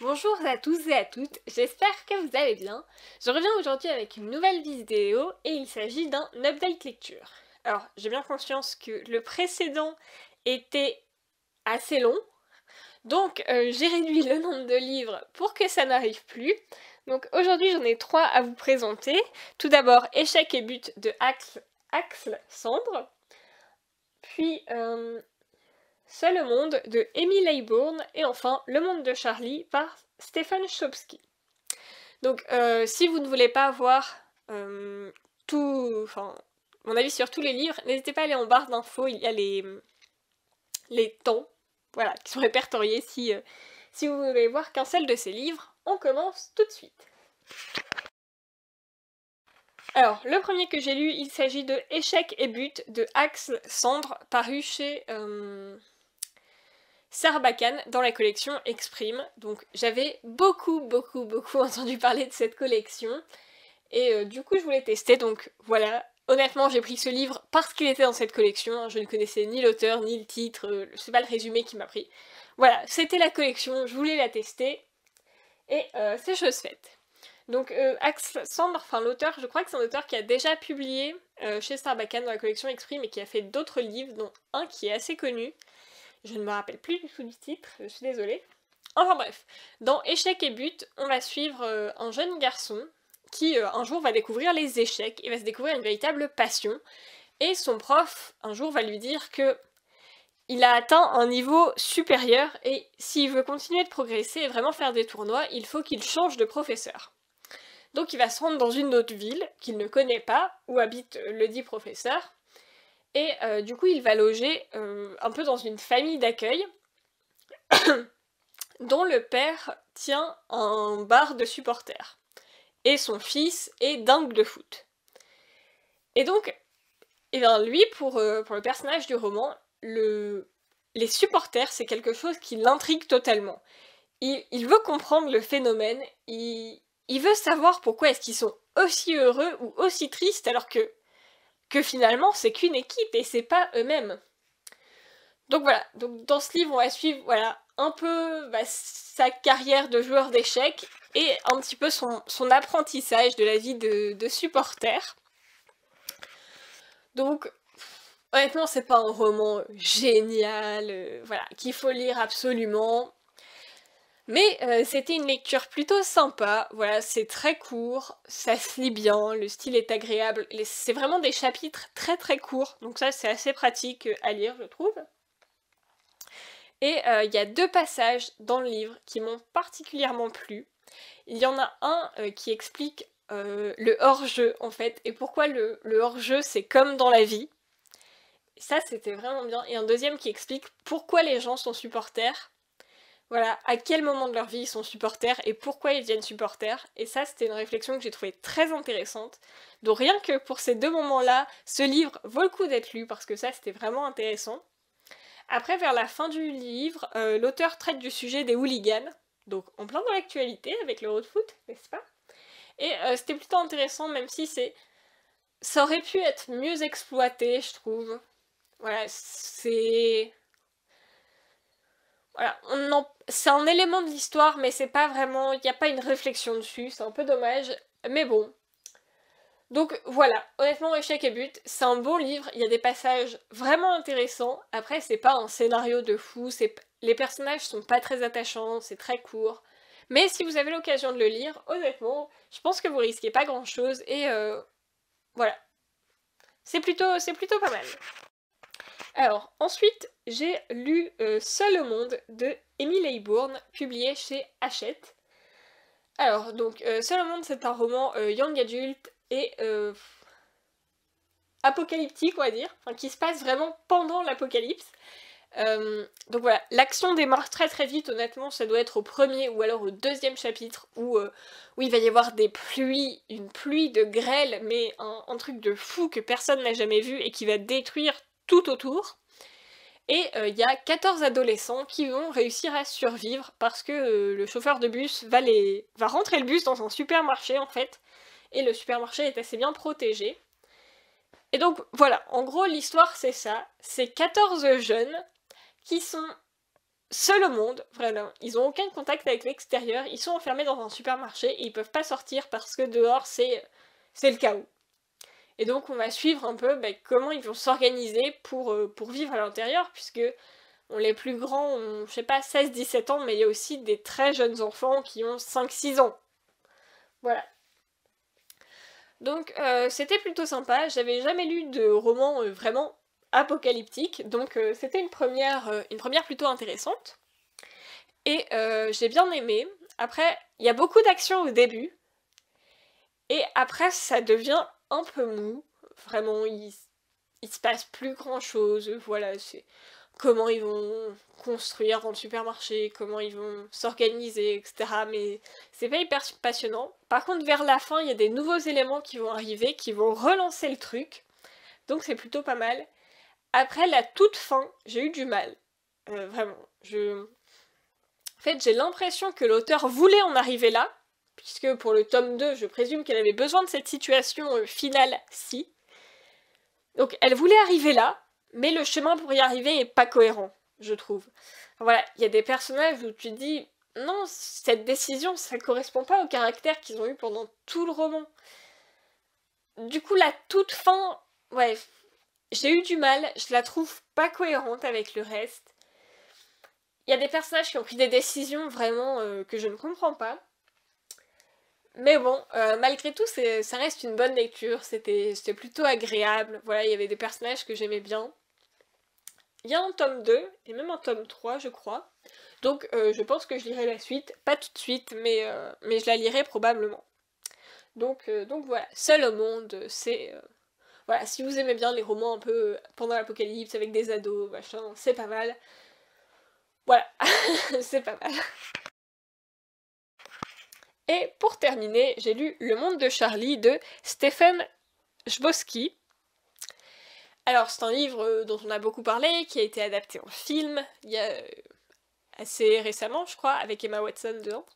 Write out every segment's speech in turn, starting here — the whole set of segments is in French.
Bonjour à tous et à toutes, j'espère que vous allez bien. Je reviens aujourd'hui avec une nouvelle vidéo et il s'agit d'un update lecture. Alors, j'ai bien conscience que le précédent était assez long, donc euh, j'ai réduit le nombre de livres pour que ça n'arrive plus. Donc aujourd'hui j'en ai trois à vous présenter. Tout d'abord Échec et but de Axel, Axel cendre. puis euh, « Seul le monde de Amy Laybourne et enfin Le monde de Charlie par Stéphane Chopsky. Donc euh, si vous ne voulez pas voir euh, tout, mon avis sur tous les livres, n'hésitez pas à aller en barre d'infos, il y a les, les temps, voilà, qui sont répertoriés si, euh, si vous voulez voir qu'un seul de ces livres. On commence tout de suite. Alors, le premier que j'ai lu, il s'agit de Échecs et buts de Axe Cendre, paru chez. Sarbacane dans la collection Exprime. Donc j'avais beaucoup, beaucoup, beaucoup entendu parler de cette collection. Et euh, du coup, je voulais tester, donc voilà. Honnêtement, j'ai pris ce livre parce qu'il était dans cette collection. Hein. Je ne connaissais ni l'auteur, ni le titre. Euh, c'est pas le résumé qui m'a pris. Voilà, c'était la collection, je voulais la tester. Et euh, c'est chose faite. Donc Axel Sandre, enfin l'auteur, je crois que c'est un auteur qui a déjà publié chez Sarbacane dans la collection Exprime et qui a fait d'autres livres, dont un qui est assez connu. Je ne me rappelle plus du tout du titre, je suis désolée. Enfin bref, dans Échecs et but, on va suivre euh, un jeune garçon qui euh, un jour va découvrir les échecs et va se découvrir une véritable passion. Et son prof, un jour, va lui dire que il a atteint un niveau supérieur et s'il veut continuer de progresser et vraiment faire des tournois, il faut qu'il change de professeur. Donc il va se rendre dans une autre ville qu'il ne connaît pas, où habite euh, le dit professeur, et euh, du coup, il va loger euh, un peu dans une famille d'accueil dont le père tient un bar de supporters. Et son fils est dingue de foot. Et donc, et eh ben, lui, pour, euh, pour le personnage du roman, le... les supporters, c'est quelque chose qui l'intrigue totalement. Il, veut comprendre le phénomène, il, il veut savoir pourquoi est-ce qu'ils sont aussi heureux ou aussi tristes alors que que finalement c'est qu'une équipe et c'est pas eux-mêmes. Donc voilà, donc dans ce livre on va suivre voilà, un peu bah, sa carrière de joueur d'échecs et un petit peu son, apprentissage de la vie de, supporter. Donc honnêtement c'est pas un roman génial, euh, voilà, qu'il faut lire absolument. Mais euh, c'était une lecture plutôt sympa, voilà, c'est très court, ça se lit bien, le style est agréable, c'est vraiment des chapitres très très courts, donc ça c'est assez pratique euh, à lire je trouve. Et euh, il y a deux passages dans le livre qui m'ont particulièrement plu. Il y en a un qui explique le hors-jeu en fait, et pourquoi le hors-jeu c'est comme dans la vie. Ça c'était vraiment bien. Et un deuxième qui explique pourquoi les gens sont supporters voilà, à quel moment de leur vie ils sont supporters et pourquoi ils deviennent supporters. Et ça, c'était une réflexion que j'ai trouvée très intéressante. Donc rien que pour ces deux moments-là, ce livre vaut le coup d'être lu parce que ça, c'était vraiment intéressant. Après, vers la fin du livre, euh, l'auteur traite du sujet des hooligans, donc en plein dans l'actualité avec le road foot, n'est-ce pas Et euh, c'était plutôt intéressant, même si c'est ça aurait pu être mieux exploité, je trouve. Voilà, c'est voilà, c'est un élément de l'histoire, mais c'est pas vraiment, il n'y a pas une réflexion dessus, c'est un peu dommage, mais bon. Donc voilà, honnêtement, Échec et But, c'est un bon livre, il y a des passages vraiment intéressants. Après, c'est pas un scénario de fou, les personnages sont pas très attachants, c'est très court. Mais si vous avez l'occasion de le lire, honnêtement, je pense que vous risquez pas grand chose et euh, voilà. C'est plutôt, plutôt pas mal. Alors, ensuite, j'ai lu euh, Seul au monde de Emily Bourne, publié chez Hachette. Alors, donc, euh, Seul au monde, c'est un roman euh, young adult et apocalyptique, on va dire, qui se passe vraiment pendant l'apocalypse. donc voilà, l'action démarre très très vite, honnêtement, ça doit être au premier ou alors au deuxième chapitre où, où il va y avoir des pluies, une pluie de grêle, mais un, un truc de fou que personne n'a jamais vu et qui va détruire tout autour. Et euh, il y a 14 adolescents qui vont réussir à survivre parce que euh, le chauffeur de bus va, les... va rentrer le bus dans un supermarché en fait. Et le supermarché est assez bien protégé. Et donc voilà, en gros l'histoire c'est ça. C'est 14 jeunes qui sont seuls au monde, vraiment. Ils n'ont aucun contact avec l'extérieur. Ils sont enfermés dans un supermarché et ils peuvent pas sortir parce que dehors c'est le chaos. Et donc on va suivre un peu bah, comment ils vont s'organiser pour, euh, pour vivre à l'intérieur, puisque on, les plus grands ont, je sais pas, 16-17 ans, mais il y a aussi des très jeunes enfants qui ont 5-6 ans. Voilà. Donc euh, c'était plutôt sympa, j'avais jamais lu de roman euh, vraiment apocalyptique, donc c'était une première, une première plutôt intéressante. Et j'ai bien aimé. Après, il y a beaucoup d'action au début, et après, ça devient un peu mou. Vraiment, il, se passe plus grand chose. Voilà, c'est comment ils vont construire dans le supermarché, comment ils vont s'organiser, etc. Mais c'est pas hyper passionnant. Par contre, vers la fin, il y a des nouveaux éléments qui vont arriver, qui vont relancer le truc. Donc c'est plutôt pas mal. Après la toute fin, j'ai eu du mal. Euh, vraiment. Je... En fait, j'ai l'impression que l'auteur voulait en arriver là, puisque pour le tome 2, je présume qu'elle avait besoin de cette situation euh, finale si. Donc elle voulait arriver là, mais le chemin pour y arriver est pas cohérent, je trouve. Voilà, il y a des personnages où tu dis non, cette décision, ça correspond pas au caractère qu'ils ont eu pendant tout le roman. Du coup, la toute fin, ouais, j'ai eu du mal, je la trouve pas cohérente avec le reste. Il y a des personnages qui ont pris des décisions vraiment euh, que je ne comprends pas. Mais bon, euh, malgré tout, ça reste une bonne lecture. C'était plutôt agréable. Voilà, il y avait des personnages que j'aimais bien. Il y a un tome 2 et même un tome 3, je crois. Donc euh, je pense que je lirai la suite. Pas tout de suite, mais, euh, je la lirai probablement. Donc, donc voilà, Seul au monde, c'est... voilà, si vous aimez bien les romans un peu pendant l'apocalypse, avec des ados, machin, c'est pas mal. Voilà, c'est pas mal. Et pour terminer, j'ai lu Le Monde de Charlie de Stephen Jboski. Alors, c'est un livre euh, dont on a beaucoup parlé, qui a été adapté en film, il y a euh, assez récemment, je crois, avec Emma Watson dedans.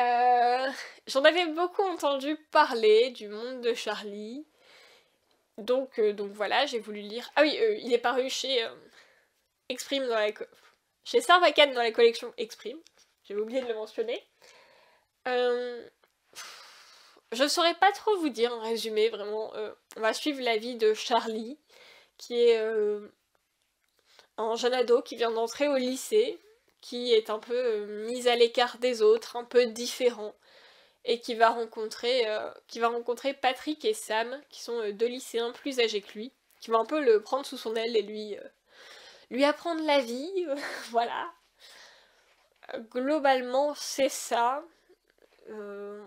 Euh, j'en avais beaucoup entendu parler du monde de Charlie. Donc, donc voilà, j'ai voulu lire. Ah oui, il est paru chez Exprime dans la. Chez Sarvacan dans la collection Exprime. J'ai oublié de le mentionner. Euh, je ne saurais pas trop vous dire en résumé, vraiment. Euh, on va suivre la vie de Charlie, qui est euh, un jeune ado qui vient d'entrer au lycée, qui est un peu mis à l'écart des autres, un peu différent, et qui va rencontrer, qui va rencontrer Patrick et Sam, qui sont deux lycéens plus âgés que lui, qui vont un peu le prendre sous son aile et lui, lui apprendre la vie, voilà. Globalement, c'est ça. Euh,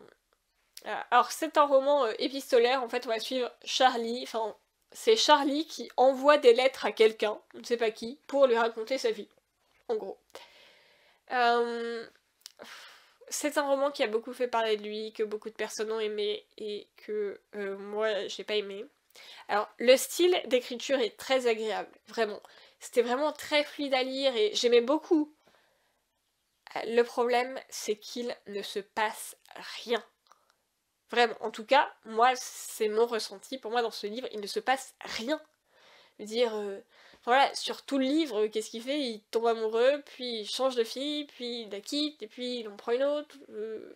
alors c'est un roman euh, épistolaire, en fait on va suivre Charlie, enfin c'est Charlie qui envoie des lettres à quelqu'un, on ne sait pas qui, pour lui raconter sa vie, en gros. Euh, c'est un roman qui a beaucoup fait parler de lui, que beaucoup de personnes ont aimé et que moi j'ai pas aimé. Alors le style d'écriture est très agréable, vraiment. C'était vraiment très fluide à lire et j'aimais beaucoup le problème, c'est qu'il ne se passe rien. Vraiment, en tout cas, moi, c'est mon ressenti. Pour moi, dans ce livre, il ne se passe rien. Dire, euh, voilà, sur tout le livre, qu'est-ce qu'il fait Il tombe amoureux, puis il change de fille, puis il la quitte, et puis il en prend une autre. Euh.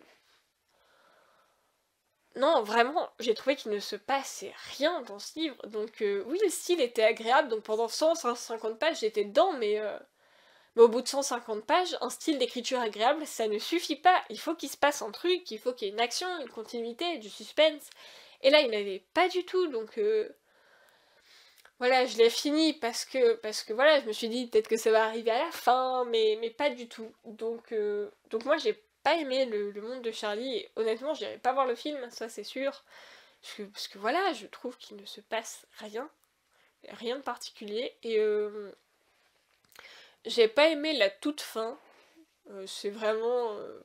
Non, vraiment, j'ai trouvé qu'il ne se passait rien dans ce livre. Donc, euh, oui, le style était agréable, donc pendant 100, 150 pages, j'étais dedans, mais mais au bout de 150 pages, un style d'écriture agréable, ça ne suffit pas. Il faut qu'il se passe un truc, il faut qu'il y ait une action, une continuité, du suspense. Et là, il n'avait pas du tout, donc... Euh, voilà, je l'ai fini parce que, parce que voilà, je me suis dit peut-être que ça va arriver à la fin, mais, mais pas du tout. Donc, euh, donc moi, j'ai pas aimé le, monde de Charlie, et honnêtement, n'irai pas voir le film, ça c'est sûr. Parce que, parce que, voilà, je trouve qu'il ne se passe rien, rien de particulier, et... Euh, j'ai pas aimé la toute fin. Euh, c'est vraiment. Euh,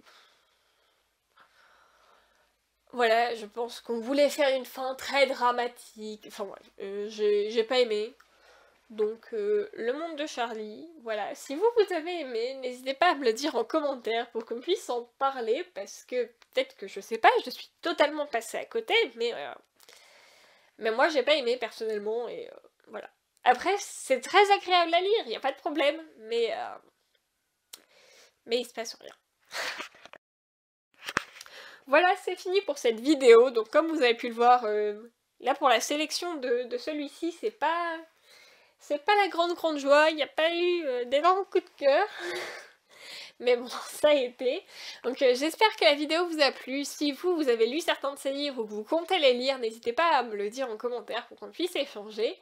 voilà, je pense qu'on voulait faire une fin très dramatique. Enfin, euh, j'ai pas aimé. Donc, le monde de Charlie, voilà. Si vous, vous avez aimé, n'hésitez pas à me le dire en commentaire pour qu'on puisse en parler parce que peut-être que je sais pas, je suis totalement passée à côté, mais. mais moi, j'ai pas aimé personnellement et voilà. Après, c'est très agréable à lire, il n'y a pas de problème, mais, euh, mais il se passe rien. voilà, c'est fini pour cette vidéo. Donc comme vous avez pu le voir, euh, là pour la sélection de, celui-ci, c'est pas... C'est pas la grande grande joie, il n'y a pas eu euh, d'énormes coups de cœur. mais bon, ça a été. Donc j'espère que la vidéo vous a plu. Si vous, vous avez lu certains de ces livres ou que vous comptez les lire, n'hésitez pas à me le dire en commentaire pour qu'on puisse échanger.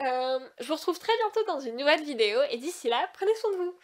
Euh, je vous retrouve très bientôt dans une nouvelle vidéo et d'ici là, prenez soin de vous